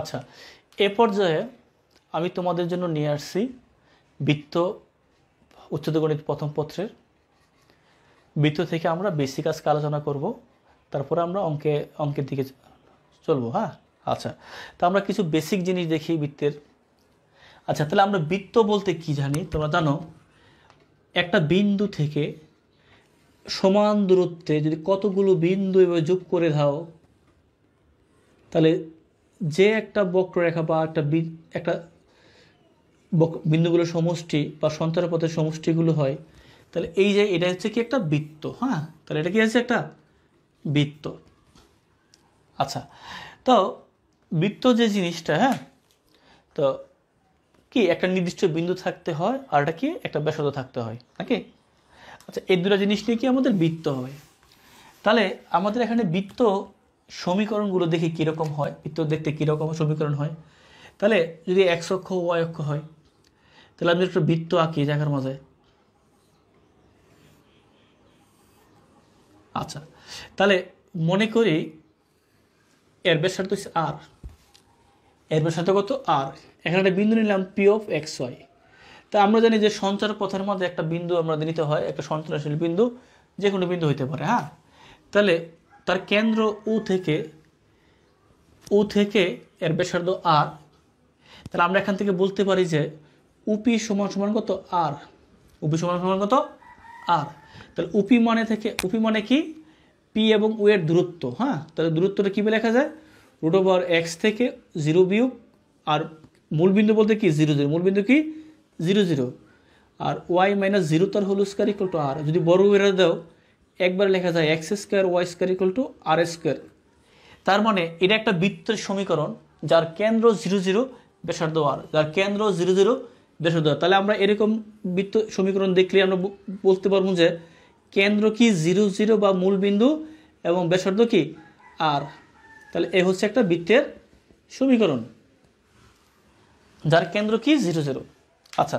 আচ্ছা এ পর্যায়ে আমি তোমাদের জন্য নিয়ে আসছি বৃত্ত উচ্চতর গণিত প্রথম পত্রের বৃত্ত থেকে আমরা বেসিক আজকে আলোচনা করব তারপরে আমরা অঙ্কে অঙ্কের দিকে চলবো হ্যাঁ আচ্ছা তা আমরা কিছু বেসিক জিনিস দেখি বৃত্তের আচ্ছা তাহলে আমরা বৃত্ত বলতে কি জানি তোমরা জানো একটা বিন্দু থেকে সমান দূরত্বে যদি কতগুলো বিন্দু এভাবে যোগ করে দাও তাহলে যে একটা বক্ররেখা বা একটা একটা বিন্দুগুলোর সমষ্টি বা সন্তানপথের সমষ্টিগুলো হয় তাহলে এই যে এটা হচ্ছে কি একটা বৃত্ত হ্যাঁ তাহলে এটা কি আছে একটা বৃত্ত আচ্ছা তো বৃত্ত যে জিনিসটা হ্যাঁ তো কি একটা নির্দিষ্ট বিন্দু থাকতে হয় আর এটা কি একটা ব্যাসার্ধ থাকতে হয় নাকি আচ্ছা এই দুটো জিনিস নিয়ে কি আমাদের বৃত্ত হয় তাহলে আমাদের এখানে বৃত্ত সমীকরণগুলো দেখি কীরকম হয় বৃত্ত দেখতে কীরকম সমীকরণ হয় তাহলে যদি এক্স অক্ষ ওয়াই অক্ষ হয় তাহলে আমি একটা বৃত্ত আঁকি জায়গার মাঝে আচ্ছা তাহলে মনে করি এর ব্যাসার্ধ হচ্ছে আর এর ব্যাসার্ধ কত আর এখানে একটা বিন্দু নিলাম পি অফ এক্স ওয়াই তা আমরা জানি যে সঞ্চার পথের মধ্যে একটা বিন্দু আমরা নিতে হয় একটা সঞ্চারশীল বিন্দু যে কোনো বিন্দু হইতে পারে হ্যাঁ তাহলে তার কেন্দ্র উ থেকে উ থেকে এর ব্যাসার্ধ আর তাহলে আমরা এখান থেকে বলতে পারি যে উপি সমান সমান কত আর উপি সমান সমান কত আর তাহলে উপি মানে থেকে উপি মানে কি পি এবং উ এর দূরত্ব হ্যাঁ তাহলে দূরত্বটা কীভাবে লেখা যায় রুট ওভার এক্স থেকে জিরো বিয়োগ আর মূলবিন্দু বলতে কি জিরো জিরো মূলবিন্দু কি জিরো জিরো আর ওয়াই মাইনাস জিরো তার whole square equal to r যদি বড় উইরা দাও একবার লেখা যায় x square y square equal to r square তার মানে এটা একটা বৃত্তের সমীকরণ যার কেন্দ্র জিরো জিরো বেসার্ধ আর যার কেন্দ্র জিরো জিরো ব্যাসার্ধ আর তাহলে আমরা এরকম বৃত্ত সমীকরণ দেখলে আমরা বলতে পারবো যে কেন্দ্র কি জিরো জিরো বা মূল বিন্দু এবং বেসার্ধ কি আর তাহলে এ হচ্ছে একটা বৃত্তের সমীকরণ যার কেন্দ্র কি জিরো জিরো আচ্ছা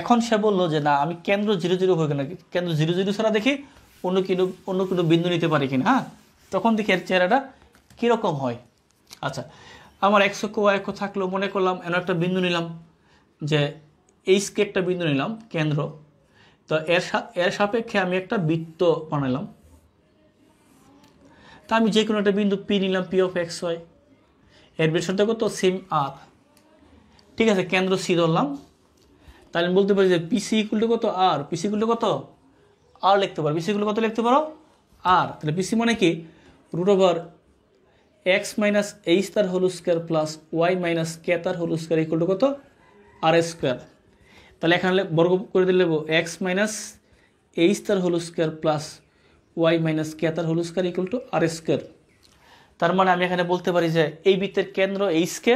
এখন সে বললো যে না আমি কেন্দ্র জিরো জিরো হয়ে গেলে কেন্দ্র জিরো জিরো ছাড়া দেখি অন্য কোনো অন্য কোনো বিন্দু নিতে পারি কিনা হ্যাঁ তখন দেখি এর চেহারাটা কীরকম হয় আচ্ছা আমার একশো কো ওয়াই থাকলো মনে করলাম এমন একটা বিন্দু নিলাম যে এই একটা বিন্দু নিলাম কেন্দ্র তো এর এর সাপেক্ষে আমি একটা বৃত্ত বানালাম তা আমি যে কোনো একটা বিন্দু পি নিলাম পি অফ এক্স ওয়াই এর বিষয়টা কত সিম আর ঠিক আছে কেন্দ্র সি ধরলাম তাহলে বলতে পারি যে পিসি ইকুলটা কত আর পিসি ইকুলটা কত আর লিখতে পারো বিসিগুলো কত লিখতে পারো আর তাহলে বিসি মানে কি root over x minus h তার whole square plus y minus k তার হোল স্কোয়ার ইকুয়াল টু কত আর স্কোয়ার তাহলে এখানে বর্গ করে দিলে এক্স মাইনাস এইচ তার whole square plus y minus k তার whole square equal to r square তার মানে আমি এখানে বলতে পারি যে এই বৃত্তের কেন্দ্র এইচকে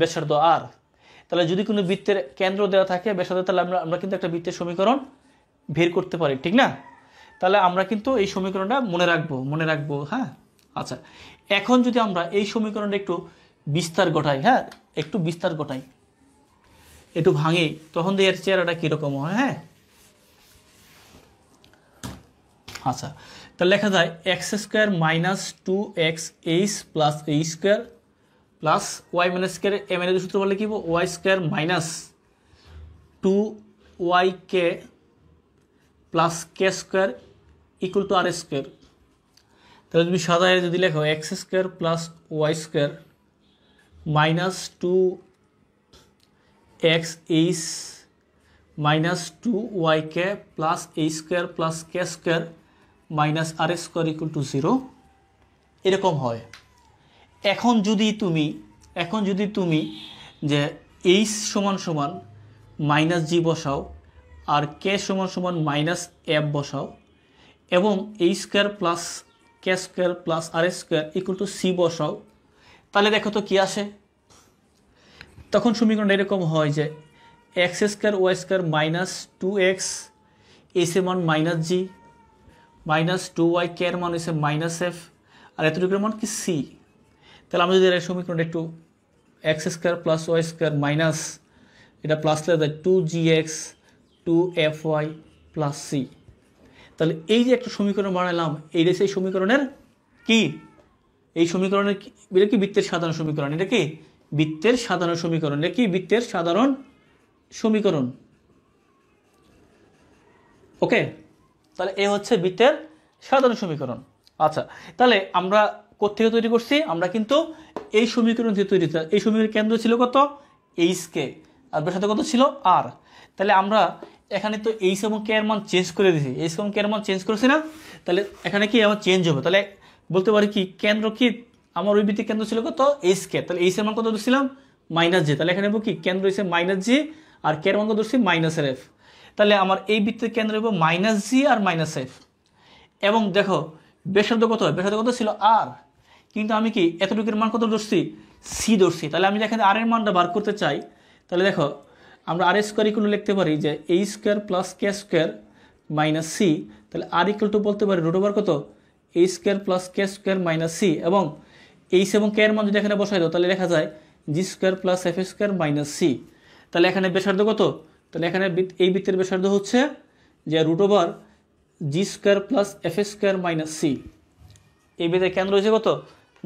ব্যাসার্ধ আর তাহলে যদি কোনো বৃত্তের কেন্দ্র দেওয়া থাকে ব্যাসার্ধ তাহলে আমরা আমরা কিন্তু একটা বৃত্তের সমীকরণ বের করতে পারি ঠিক না তাহলে আমরা কিন্তু এই সমীকরণটা মনে রাখবো মনে রাখবো হ্যাঁ আচ্ছা এখন যদি আমরা এই সমীকরণটা একটু বিস্তার ঘটাই হ্যাঁ একটু বিস্তার ঘটাই একটু ভাঙে তখন এর চেহারাটা কীরকম হয় হ্যাঁ আচ্ছা তাহলে লেখা যায় x square minus two x h plus h square plus y minus square এম এর সূত্র বলে কি y square minus two y k plus k square equal to r square তাহলে তুমি সাদায় যদি লেখো x square plus y square minus two x h minus two y k plus h square plus k square minus r square equal to zero এরকম হয় এখন যদি তুমি এখন যদি তুমি যে এইচ সমান সমান মাইনাস জি বসাও আর কে সমান সমান মাইনাস এফ বসাও এবং h square plus k square plus r square equal to c বসাও তাহলে দেখো তো কি আসে তখন সমীকরণ এরকম হয় যে x square y square minus two x এস এ মান minus g minus two y k এর মান হচ্ছে মাইনাস এফ আর এতটুকুর মান কি সি তাহলে আমরা যদি এর সমীকরণটা একটু x square plus y square minus এটা প্লাস লেগে two g x two f y plus c তাহলে এই যে একটা সমীকরণ বানালাম এইটা সেই সমীকরণের কি এই সমীকরণের এটা কি বৃত্তের সাধারণ সমীকরণ এটা কি বৃত্তের সাধারণ সমীকরণ এটা কি বৃত্তের সাধারণ সমীকরণ ওকে তাহলে এ হচ্ছে বৃত্তের সাধারণ সমীকরণ আচ্ছা তাহলে আমরা কোথেকে তৈরি করছি আমরা কিন্তু এই সমীকরণ থেকে তৈরি এই সমীকরণ কেন্দ্র ছিল কত এইচ কে আর সাথে কত ছিল আর তাহলে আমরা এখানে তো এই সময় কে মান চেঞ্জ করে দিয়েছি এই সময় কে মান চেঞ্জ করেছি না তাহলে এখানে কি আমার চেঞ্জ হবে তাহলে বলতে পারি কি কেন্দ্র কি আমার ওই ভিত্তিক কেন্দ্র ছিল কত এইচ কে তাহলে এই সময় মান কত দিচ্ছিলাম মাইনাস জি তাহলে এখানে কি কেন্দ্র হয়েছে মাইনাস জি আর কে মান কত দিচ্ছি মাইনাস এর এফ তাহলে আমার এই বৃত্তির কেন্দ্র হবে মাইনাস জি আর মাইনাস এফ এবং দেখো ব্যাসার্ধ কত ব্যাসার্ধ কত ছিল আর কিন্তু আমি কি এতটুকুর মান কত ধরছি সি ধরছি তাহলে আমি এখানে আর এর মানটা বার করতে চাই তাহলে দেখো আমরা আর স্কোয়ার ইকুয়াল লিখতে পারি যে h square plus k square minus c তাহলে আর ইকুয়াল টু বলতে পারি রুট ওভার কত h square plus k square minus c এবং এইস এবং কে এর মান যদি এখানে বসাই দাও তাহলে লেখা যায় জি square plus f square minus c তাহলে এখানে বেসার্ধ কত তাহলে এখানে এই বৃত্তের বেসার্ধ হচ্ছে যে রুট ওভার জি square plus f square minus c এই বৃত্তের কেন্দ্র হচ্ছে কত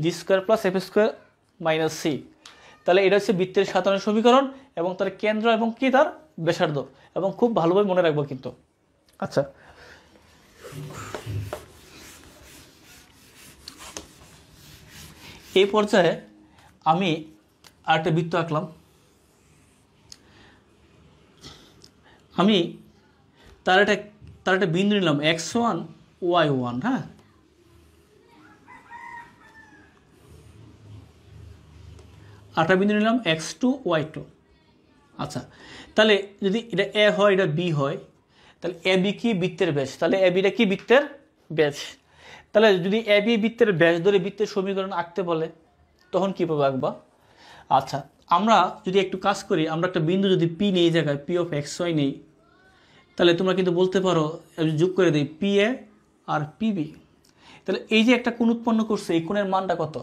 g square plus f square minus c তাহলে এটা হচ্ছে বৃত্তের সাধারণ সমীকরণ এবং তার কেন্দ্র এবং কি তার বেসার্ধ এবং খুব ভালোভাবে মনে রাখবো কিন্তু আচ্ছা এই পর্যায়ে আমি আরেকটা বৃত্ত আঁকলাম আমি তার একটা তার একটা বিন্দু নিলাম এক্স ওয়ান ওয়াই ওয়ান হ্যাঁ আটা বিন্দু নিলাম এক্স টু ওয়াই টু আচ্ছা তাহলে যদি এটা এ হয় এটা বি হয় তাহলে এ বি কি বৃত্তের ব্যাস তাহলে এ বিটা কি বৃত্তের ব্যাস তাহলে যদি এ বি বৃত্তের ব্যাস ধরে বৃত্তের সমীকরণ আঁকতে বলে তখন কীভাবে আঁকবা আচ্ছা আমরা যদি একটু কাজ করি আমরা একটা বিন্দু যদি পি নেই জায়গায় পি অফ এক্স ওয়াই নেই তাহলে তোমরা কিন্তু বলতে পারো যোগ করে দিই পি এ আর পি বি তাহলে এই যে একটা কোণ উৎপন্ন করছে এই কোণের মানটা কত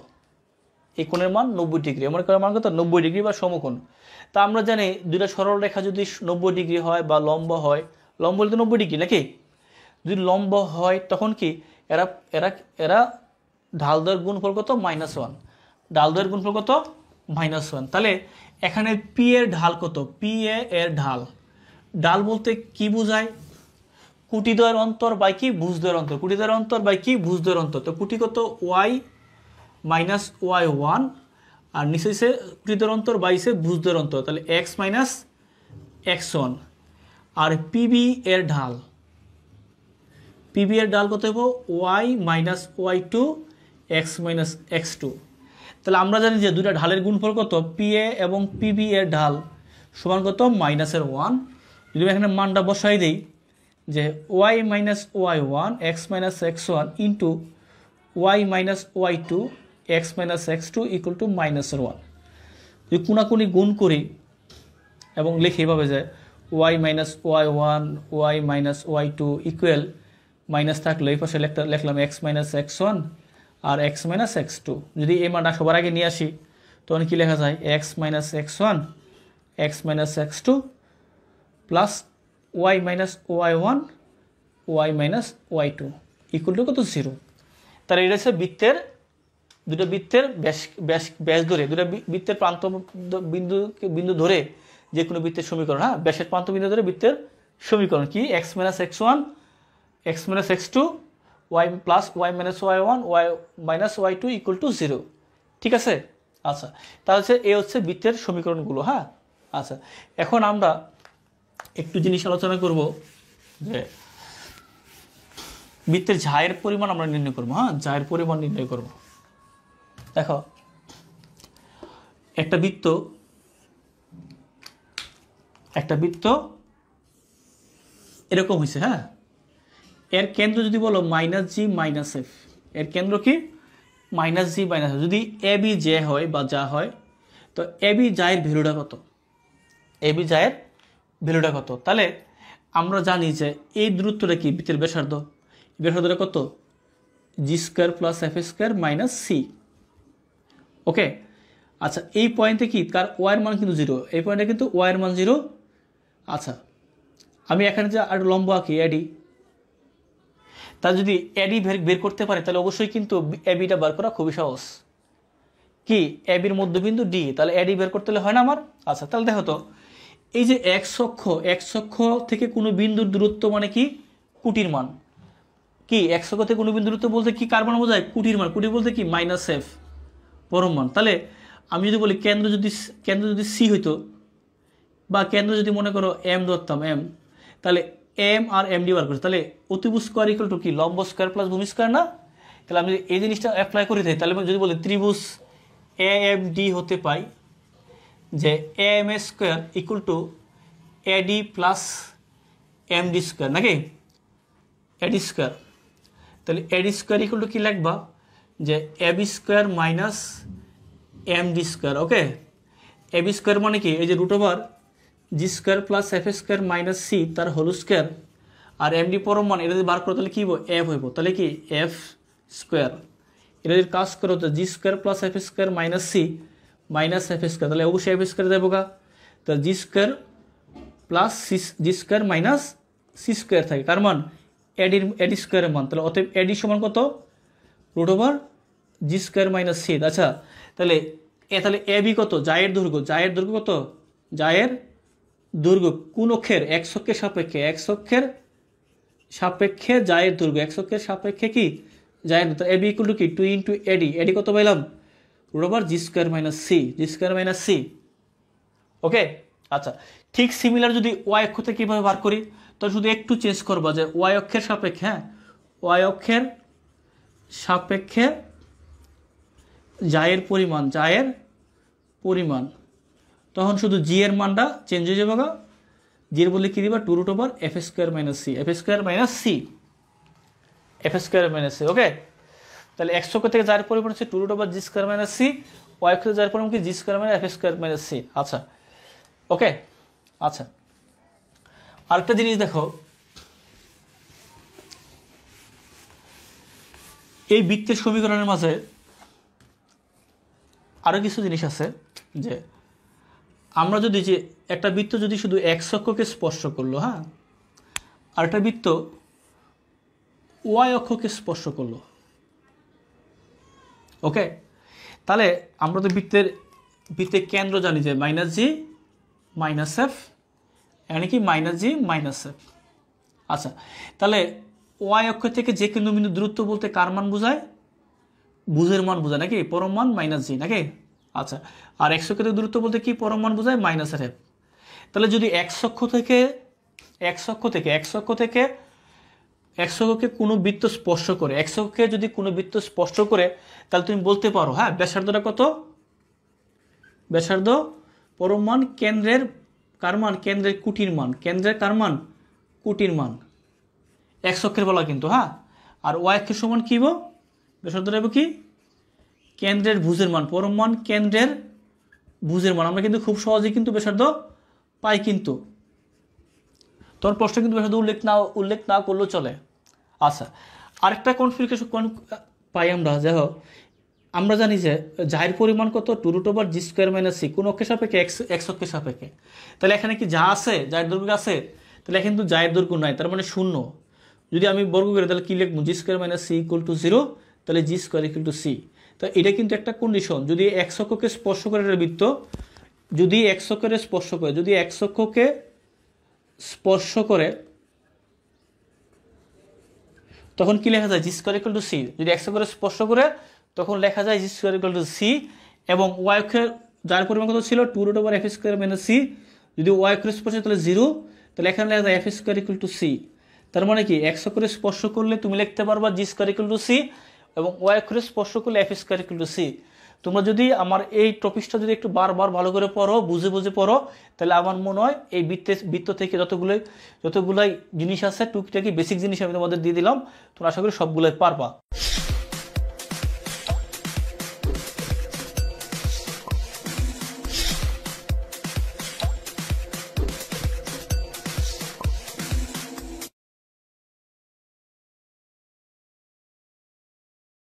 এই কোণের মান নব্বই ডিগ্রি আমার কোণের মান কত নব্বই ডিগ্রি বা সমকোণ তো আমরা জানি দুইটা সরল রেখা যদি নব্বই ডিগ্রি হয় বা লম্ব হয় লম্ব বলতে নব্বই ডিগ্রি নাকি যদি লম্ব হয় তখন কি এরা এরা এরা ঢালদয়ের গুণফল কত মাইনাস ওয়ান ঢালদয়ের গুণফল কত মাইনাস ওয়ান তাহলে এখানে পি এর ঢাল কত পি এ এর ঢাল ডাল বলতে কি বোঝায় কুটিদ্বয়ের অন্তর বাই কি ভুজদ্বয়ের অন্তর কুটিদ্বয়ের অন্তর বাই কি ভুজদ্বয়ের অন্তর তো কুটি কত ওয়াই মাইনাস ওয়াই ওয়ান আর নিচে হচ্ছে কৃতের অন্তর বাইশে বুঝদের অন্তর তাহলে এক্স মাইনাস এক্স ওয়ান আর পিবি এর ঢাল পিবি এর ঢাল কত হবো y minus y two x minus x two তাহলে আমরা জানি যে দুটা ঢালের গুণফল কত পিএ এবং পিবি এর ঢাল সমান কত মাইনাসের ওয়ান যদি এখানে মানটা বসাই দিই যে y minus y one x minus x one into y minus y two x minus x two equal to minus one যদি কোনাকুনি গুণ করি এবং লিখে এভাবে যে y minus y one y minus y two equal minus থাকলে এই পাশে লিখলাম এক্স মাইনাস এক্স ওয়ান আর এক্স মাইনাস এক্স টু যদি এই মানটা সবার আগে নিয়ে আসি তখন কী লেখা যায় x minus x one x minus x two plus y minus y one y minus y two equal to কত জিরো তাহলে এটা হচ্ছে বৃত্তের দুটো বৃত্তের ব্যাস ব্যাস ব্যাস ধরে দুটো বৃত্তের প্রান্ত বিন্দু বিন্দু ধরে যে কোনো বৃত্তের সমীকরণ হ্যাঁ ব্যাসের প্রান্ত বিন্দু ধরে বৃত্তের সমীকরণ কি x minus x one x minus x two y plus y minus y one y minus y two equal to zero ঠিক আছে আচ্ছা তাহলে হচ্ছে এ হচ্ছে বৃত্তের সমীকরণগুলো হ্যাঁ আচ্ছা এখন আমরা একটু জিনিস আলোচনা করব যে বৃত্তের ঝায়ের পরিমাণ আমরা নির্ণয় করবো হ্যাঁ ঝায়ের পরিমাণ নির্ণয় করবো দেখো একটা বৃত্ত একটা বৃত্ত এরকম হয়েছে হ্যাঁ এর কেন্দ্র যদি বলো মাইনাস জি মাইনাস এফ এর কেন্দ্র কি মাইনাস জি মাইনাস এফ যদি এ বি জে হয় বা যা হয় তো এ বি জায়ের ভ্যালুটা কত এ বি জায়ের ভ্যালুটা কত তাহলে আমরা জানি যে এই দূরত্বটা কি বৃত্তের ব্যাসার্ধ ব্যাসার্ধটা কত g square plus f square minus c okay আচ্ছা এই পয়েন্টে কি তার ওয়ার মান কিন্তু জিরো এই পয়েন্টে কিন্তু ওয়ার মান জিরো আচ্ছা আমি এখানে যে আর লম্ব আঁকি অ্যাডি তা যদি অ্যাডি বের করতে পারে তাহলে অবশ্যই কিন্তু অ্যাবিটা বার করা খুবই সহজ কি অ্যাবির মধ্যবিন্দু ডি তাহলে অ্যাডি বের করতে হলে হয় না আমার আচ্ছা তাহলে দেখো তো এই যে একশক্ষ একশক্ষ থেকে কোনো বিন্দুর দূরত্ব মানে কি কুটির মান কি একশক্ষ থেকে কোনো বিন্দুর দূরত্ব বলতে কি কার মান বোঝায় কুটির মান কুটির বলতে কি মাইনাস এফ পরম মান তাহলে আমি যদি বলি কেন্দ্র যদি কেন্দ্র যদি সি হইতো বা কেন্দ্র যদি মনে করো এম ধরতাম এম তাহলে এম আর এম ডি বার করছে তাহলে অতিভুজ স্কোয়ার ইকুয়াল টু কি লম্ব স্কোয়ার প্লাস ভূমি স্কোয়ার না তাহলে আমি এই জিনিসটা অ্যাপ্লাই করে থাকি তাহলে যদি বলি ত্রিভুজ এ এম ডি হতে পাই যে A M A square equal to A D plus M D square নাকি এডি স্কোয়ার তাহলে এডি স্কোয়ার ইকুয়াল টু কী লাগবা যে A B square minus M D square okay A B square মানে কি এই যে রুট ওভার জি square plus f square minus c তার হোল স্কোয়ার আর এম ডি পরম মান এটা যদি বার করো তাহলে কী হবো এফ হইব তাহলে কি এফ স্কোয়ার এটা যদি কাজ করো তো g square plus f square minus c minus f square তাহলে অবশ্যই এফ স্কোয়ার দেবো গা তো g square plus c g square minus c square থাকে তার মান এডির এডি স্কোয়ারের মান তাহলে অতএব এডি সমান কত রুট ওভার জি স্কোয়ার মাইনাস সি আচ্ছা তাহলে এ তাহলে এ বি কত জায়ের দুর্গ জায়ের দুর্গ কত জায়ের দুর্গ কোন অক্ষের একশক্ষের সাপেক্ষে এক অক্ষের সাপেক্ষে জায়ের দুর্গ এক অক্ষের সাপেক্ষে কি জায়ের দুর্গ এ বি ইকুয়াল টু কি টু ইন্টু এডি এডি কত পাইলাম রুট ওভার জি square minus c g square minus c okay আচ্ছা ঠিক সিমিলার যদি ওয়াই অক্ষ থেকে কীভাবে বার করি তো শুধু একটু চেঞ্জ করবো যে ওয়াই অক্ষের সাপেক্ষে হ্যাঁ ওয়াই অক্ষের সাপেক্ষে জায়ের পরিমাণ জায়ের পরিমাণ তখন শুধু জি এর মানটা চেঞ্জ হয়ে যাবে জির বলে কী দিবা two root over F square minus c f square minus c f square minus c okay তাহলে একশো থেকে যার পরিমাণ হচ্ছে টু রুট ওভার জি স্কোয়ার মাইনাস সি ওয়াই ক্ষেত্রে যার পরিমাণ কি g square minus f square minus c আচ্ছা ওকে আচ্ছা আরেকটা জিনিস দেখো এই বৃত্তের সমীকরণের মাঝে আরও কিছু জিনিস আছে যে আমরা যদি যে একটা বৃত্ত যদি শুধু এক অক্ষকে স্পর্শ করলো হ্যাঁ আর একটা বৃত্ত ওয়াই অক্ষকে স্পর্শ করলো ওকে তাহলে আমরা তো বৃত্তের বৃত্তের কেন্দ্র জানি যে মাইনাস জি মাইনাস এফ এনে কি মাইনাস জি মাইনাস এফ আচ্ছা তাহলে ওয়াই অক্ষ থেকে যে বিন্দু দূরত্ব বলতে কার মান বোঝায় বুঝের মান বোঝায় নাকি পরম মান মাইনাস জি নাকি আচ্ছা আর একশো কেন্দ্র দূরত্ব বলতে কি পরম মান বোঝায় মাইনাস আর তাহলে যদি এক অক্ষ থেকে এক অক্ষ থেকে এক অক্ষ থেকে এক কোনো বৃত্ত স্পর্শ করে এক যদি কোনো বৃত্ত স্পর্শ করে তাহলে তুমি বলতে পারো হ্যাঁ ব্যাসার্ধটা কত ব্যাসার্ধ পরম মান কেন্দ্রের কার মান কেন্দ্রের কুটির মান কেন্দ্রের কার মান কুটির মান এক্স অক্ষের বলা কিন্তু হ্যাঁ আর ওয়াই অক্ষের সমান কী বো বেসরদের হবে কি কেন্দ্রের ভুজের মান পরম মান কেন্দ্রের ভুজের মান আমরা কিন্তু খুব সহজেই কিন্তু বেসার্ধ পাই কিন্তু তোর প্রশ্ন কিন্তু বেসার্ধ উল্লেখ না উল্লেখ না করলেও চলে আচ্ছা আরেকটা কনফিউকেশন পাই আমরা যাই হোক আমরা জানি যে যায়ের পরিমাণ কত টু রুট ওভার জি স্কোয়ার মাইনাস সি কোন অক্ষের সাপেক্ষে এক্স এক্স অক্ষের সাপেক্ষে তাহলে এখানে কি যা আছে যায়ের দুর্গ আছে তাহলে এখানে কিন্তু যায়ের দুর্গ নাই তার মানে শূন্য যদি আমি বর্গ করি তাহলে কি লিখবো G square minus C equal to zero তাহলে G square equal to C তো এটা কিন্তু একটা কন্ডিশন যদি একশককে অক্ষকে স্পর্শ করে এটা বৃত্ত যদি এক অক্ষকে স্পর্শ করে যদি এক অক্ষকে স্পর্শ করে তখন কি লেখা যায় জি স্কোয়ার ইকুয়াল টু সি যদি একশো অক্ষকে স্পর্শ করে তখন লেখা যায় জি স্কোয়ার ইকুয়াল টু সি এবং ওয়াই অক্ষের যার পরিমাণ কত ছিল two root over F square minus C যদি ওয়াই অক্ষের স্পর্শ তাহলে জিরো তাহলে এখানে লেখা যায় F square equal to C তার মানে কি এক্স অক্ষরে স্পর্শ করলে তুমি লিখতে পারবা G square equal to C এবং ওয়াই অক্ষরে স্পর্শ করলে F square equal to C তোমরা যদি আমার এই টপিকটা যদি একটু বারবার ভালো করে পড়ো বুঝে বুঝে পড়ো তাহলে আমার মনে হয় এই বৃত্তে বৃত্ত থেকে যতগুলো যতগুলাই জিনিস আছে টুকটাকি বেসিক জিনিস আমি তোমাদের দিয়ে দিলাম তোমরা আশা করি সবগুলোই পারবা